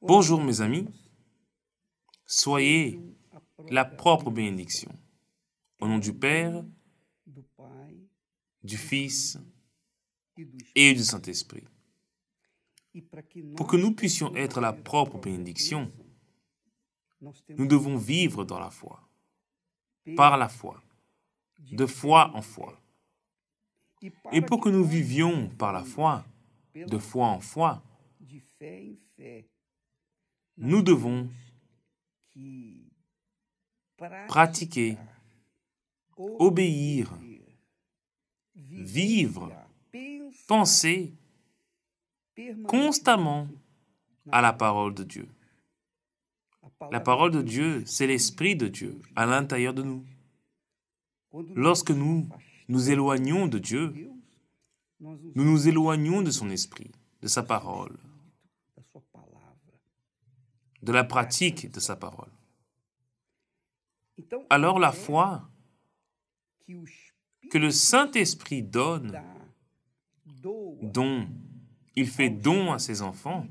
Bonjour mes amis, soyez la propre bénédiction. Au nom du Père, du Fils et du Saint-Esprit. Pour que nous puissions être la propre bénédiction, nous devons vivre dans la foi, par la foi, de foi en foi. Et pour que nous vivions par la foi, de foi en foi, nous devons pratiquer, obéir, vivre, penser constamment à la parole de Dieu. La parole de Dieu, c'est l'Esprit de Dieu à l'intérieur de nous. Lorsque nous nous éloignons de Dieu, nous nous éloignons de son Esprit, de sa parole, de la pratique de sa parole. Alors la foi que le Saint-Esprit donne, dont il fait don à ses enfants,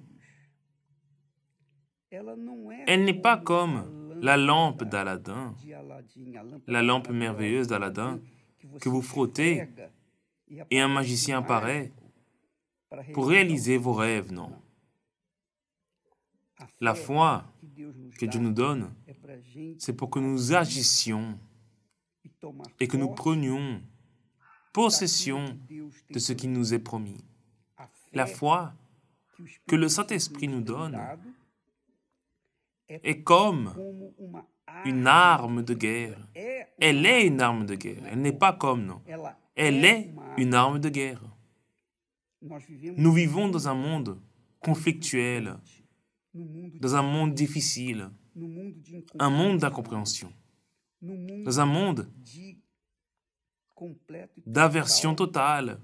elle n'est pas comme la lampe d'Aladin, la lampe merveilleuse d'Aladin que vous frottez et un magicien apparaît pour réaliser vos rêves, non. La foi que Dieu nous donne, c'est pour que nous agissions e et que nous prenions possession de ce qui nous est promis. La foi que le Saint-Esprit nous donne est comme une arme de guerre. Elle est une arme de guerre. Elle n'est pas comme, non. Elle est une arme de guerre. Nous vivons dans un monde conflictuel, dans un monde difficile, un monde d'incompréhension, dans un monde d'aversion totale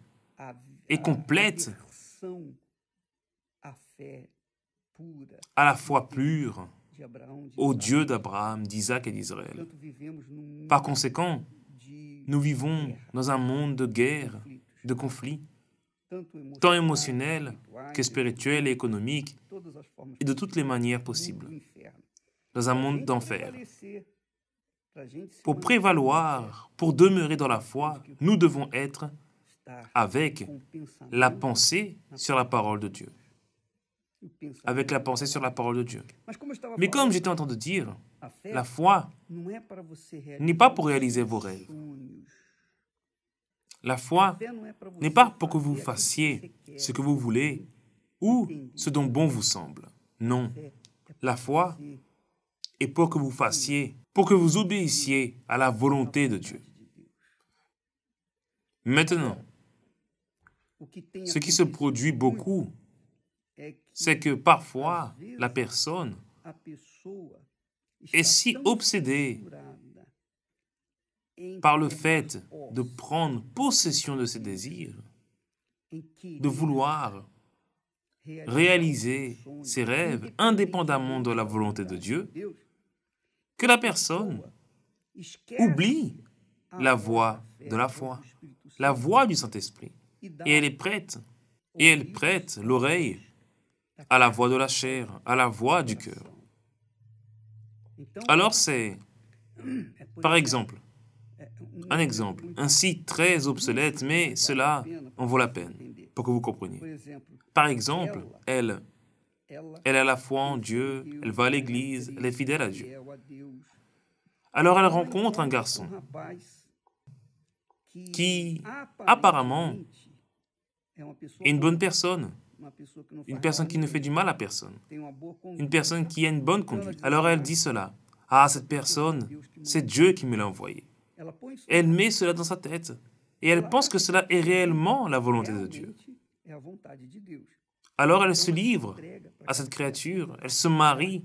et complète à la foi pure au Dieu d'Abraham, d'Isaac et d'Israël. Par conséquent, nous vivons dans un monde de guerre, de conflits, tant émotionnel que spirituel et économique, et de toutes les manières possibles dans un monde d'enfer. Pour prévaloir, pour demeurer dans la foi, nous devons être avec la pensée sur la parole de Dieu. Avec la pensée sur la parole de Dieu. Mais comme j'étais en train de dire, la foi n'est pas pour réaliser vos rêves. La foi n'est pas pour que vous fassiez ce que vous voulez ou ce dont bon vous semble. Non. La foi est pour que vous fassiez, pour que vous obéissiez à la volonté de Dieu. Maintenant, ce qui se produit beaucoup, c'est que parfois la personne est si obsédée par le fait de prendre possession de ses désirs, de vouloir réaliser ses rêves indépendamment de la volonté de Dieu, que la personne oublie la voix de la foi, la voix du Saint-Esprit. Et elle est prête, et elle prête l'oreille à la voix de la chair, à la voix du cœur. Alors c'est, par exemple, un exemple, ainsi très obsolète, mais cela en vaut la peine pour que vous compreniez. Par exemple, elle, elle a la foi en Dieu, elle va à l'église, elle est fidèle à Dieu. Alors elle rencontre un garçon qui, apparemment, est une bonne personne, une personne qui ne fait du mal à personne, une personne qui a une bonne conduite. Alors elle dit cela. Ah, cette personne, c'est Dieu qui me l'a envoyé. Elle met cela dans sa tête et elle pense que cela est réellement la volonté de Dieu. Alors elle se livre à cette créature, elle se marie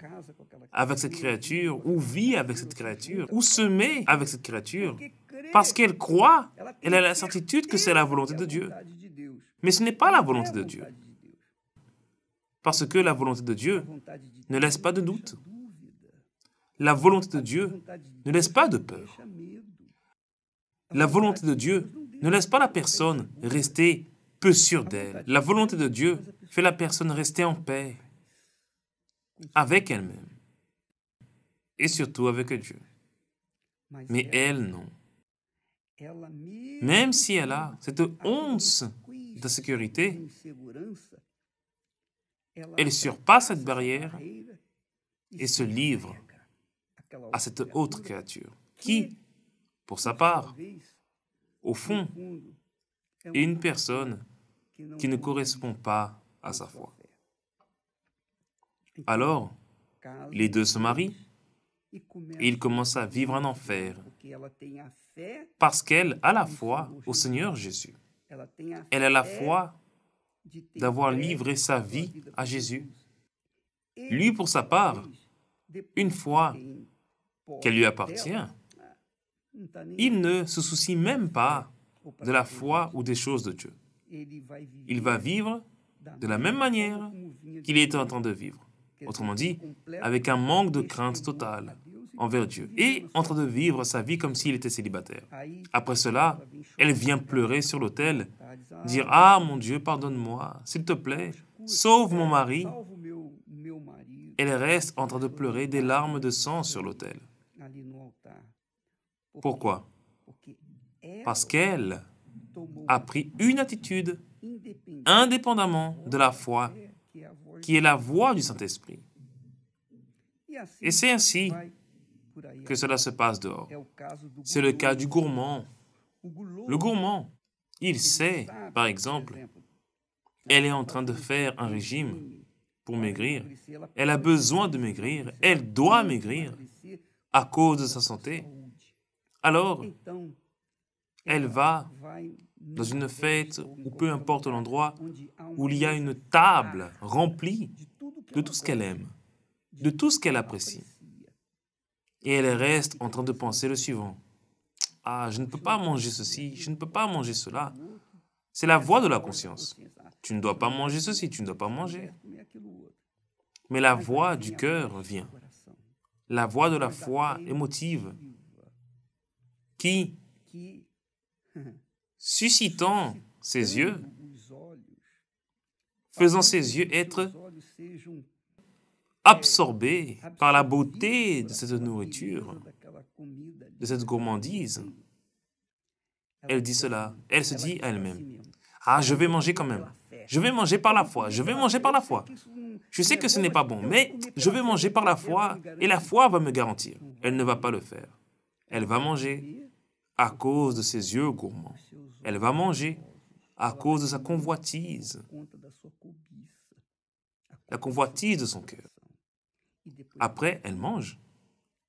avec cette créature, ou vit avec cette créature, ou se met avec cette créature, parce qu'elle croit, elle a la certitude que c'est la volonté de Dieu. Mais ce n'est pas la volonté de Dieu, parce que la volonté de Dieu ne laisse pas de doute. La volonté de Dieu ne laisse pas de peur. La volonté de Dieu ne laisse pas la personne rester peu sûre d'elle. La volonté de Dieu fait la personne rester en paix avec elle-même et surtout avec Dieu. Mais elle, non. Même si elle a cette once sécurité, elle surpasse cette barrière et se livre à cette autre créature qui, pour sa part, au fond une personne qui ne correspond pas à sa foi. Alors, les deux se marient et ils commencent à vivre en enfer parce qu'elle a la foi au Seigneur Jésus. Elle a la foi d'avoir livré sa vie à Jésus. Lui, pour sa part, une fois qu'elle lui appartient, il ne se soucie même pas de la foi ou des choses de Dieu. Il va vivre de la même manière qu'il était en train de vivre. Autrement dit, avec un manque de crainte totale envers Dieu et en train de vivre sa vie comme s'il était célibataire. Après cela, elle vient pleurer sur l'autel, dire Ah mon Dieu, pardonne-moi, s'il te plaît, sauve mon mari. Elle reste en train de pleurer des larmes de sang sur l'autel. Pourquoi Parce qu'elle a pris une attitude indépendamment de la foi, qui est la voix du Saint-Esprit. E Et c'est ainsi que cela se passe dehors. C'est le cas du gourmand. Le gourmand, il sait, par exemple, elle est en train de faire un régime pour maigrir. Elle a besoin de maigrir. Elle doit maigrir à cause de sa santé. Alors, elle va dans une fête ou peu importe l'endroit où il y a une table remplie de tout ce qu'elle aime, de tout ce qu'elle apprécie. Et elle reste en train de penser le suivant. Ah, je ne peux pas manger ceci, je ne peux pas manger cela. C'est la voix de la conscience. Tu ne dois pas manger ceci, tu ne dois pas manger. Mais la voix du cœur vient. La voix de la foi émotive qui, suscitant ses yeux, faisant ses yeux être absorbés par la beauté de cette nourriture, de cette gourmandise. Elle dit cela, elle se dit à elle-même, ah, je vais manger quand même, je vais manger par la foi, je vais manger par la foi. Je sais que ce n'est pas bon, mais je vais manger par la foi et la foi va me garantir. Elle ne va pas le faire. Elle va manger à cause de ses yeux gourmands. Elle va manger à cause de sa convoitise, la convoitise de son cœur. Après, elle mange.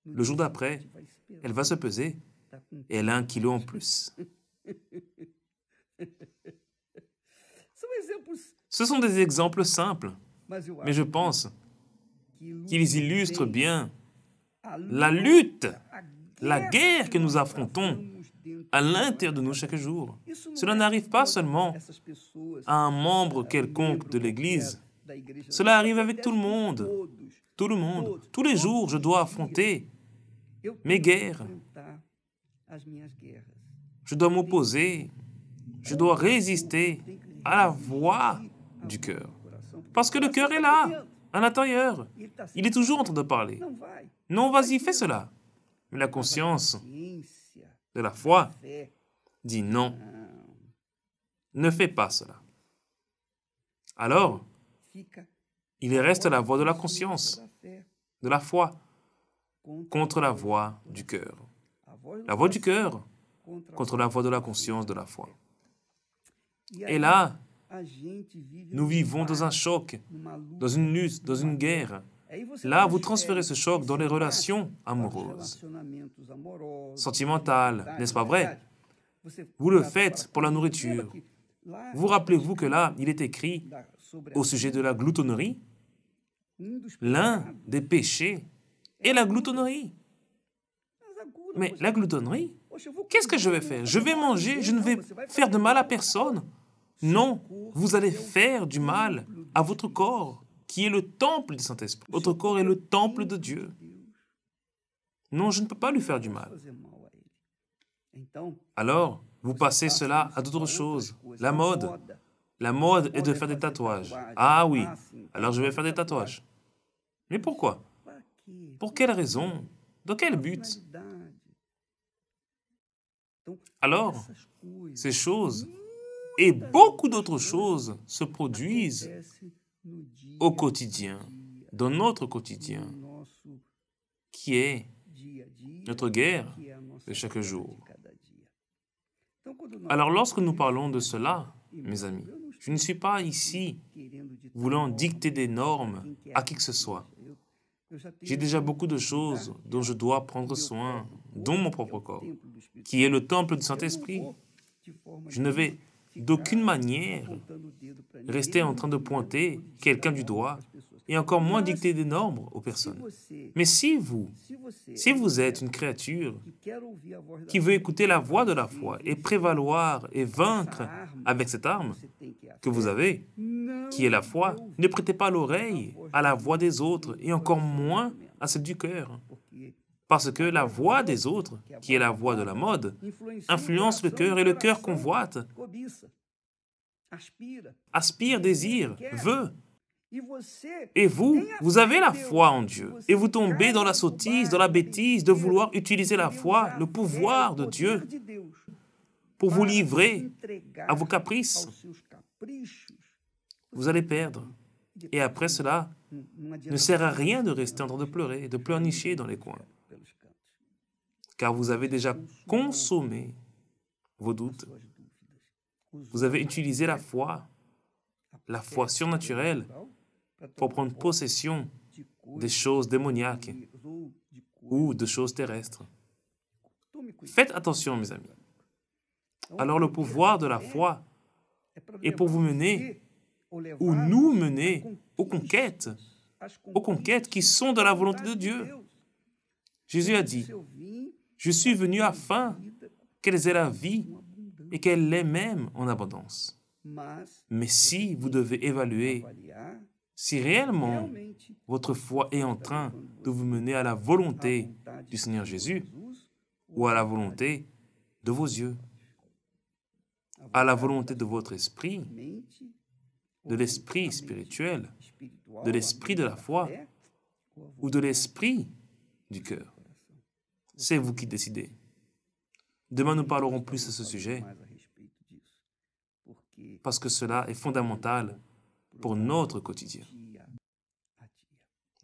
Le jour d'après, elle va se peser et elle a un kilo en plus. Ce sont des exemples simples, mais je pense qu'ils illustrent bien la lutte la guerre que nous affrontons à l'intérieur de nous chaque jour. Cela n'arrive pas seulement à un membre quelconque de l'Église. Cela arrive avec tout le monde. Tout le monde. Tous les jours, je dois affronter mes guerres. Je dois m'opposer. Je dois résister à la voix du cœur. Parce que le cœur est là, à l'intérieur. Il est toujours en train de parler. Non, vas-y, fais cela. Mais ah. la conscience de la foi dit non, ne fais pas cela. Alors, il reste la voix de la conscience, de la foi, contre la voix du cœur. La voix du cœur contre la voix de la conscience, de la foi. Et là, nous vivons dans un choc, dans une lutte, dans une guerre, Là, vous transférez ce choc dans les relations amoureuses, sentimentales, n'est-ce pas vrai Vous le faites pour la nourriture. Vous rappelez-vous que là, il est écrit au sujet de la gloutonnerie, um l'un des péchés est la gloutonnerie. Mais la gloutonnerie, qu'est-ce que je vais um faire Je vais manger, je ne vais faire de mal à personne. Non, vous allez faire du mal à votre corps qui est le temple du Saint-Esprit. Votre corps est le temple de Dieu. Non, je ne peux pas lui faire du mal. Alors, vous passez cela à d'autres choses. La mode. La mode est de faire des tatouages. Ah oui, alors je vais faire des tatouages. Mais pourquoi Pour quelle raison Dans quel but Alors, ces choses et beaucoup d'autres choses se produisent au quotidien, dans notre quotidien, qui est notre guerre de chaque jour. Alors lorsque nous parlons de cela, mes amis, je ne suis pas ici voulant dicter des normes à qui que ce soit. J'ai déjà beaucoup de choses dont je dois prendre soin, dont mon propre corps, qui est le temple du Saint-Esprit. Je ne vais d'aucune manière rester en train de pointer quelqu'un du doigt et encore moins dicter des normes aux personnes. Mais si vous, si vous êtes une créature qui veut écouter la voix de la foi et prévaloir et vaincre avec cette arme que vous avez, qui est la foi, ne prêtez pas l'oreille à la voix des autres et encore moins à celle du cœur. Parce que la voix des autres, qui est la voix de la mode, influence le cœur et le cœur convoite, aspire, désire, veut. Et vous, vous avez la foi en Dieu. Et vous tombez dans la sottise, dans la bêtise de vouloir utiliser la foi, le pouvoir de Dieu, pour vous livrer à vos caprices. Vous allez perdre. Et après cela, ne sert à rien de rester en train de pleurer, de pleurnicher dans les coins car vous avez déjà consommé vos doutes. Vous avez utilisé la foi, la foi surnaturelle, pour prendre possession des choses démoniaques ou de choses terrestres. Faites attention, mes amis. Alors le pouvoir de la foi est pour vous mener ou nous mener aux conquêtes, aux conquêtes qui sont de la volonté de Dieu. Jésus a dit, je suis venu afin qu'elle ait la vie et qu'elle l'aient même en abondance. Mais si vous devez évaluer si réellement votre foi est en train de vous mener à la volonté du Seigneur Jésus ou à la volonté de vos yeux, à la volonté de votre esprit, de l'esprit spirituel, de l'esprit de la foi ou de l'esprit du cœur. C'est vous qui décidez. Demain, nous parlerons plus à ce sujet, parce que cela est fondamental pour notre quotidien.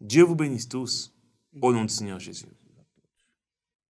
Dieu vous bénisse tous, au nom du Seigneur Jésus.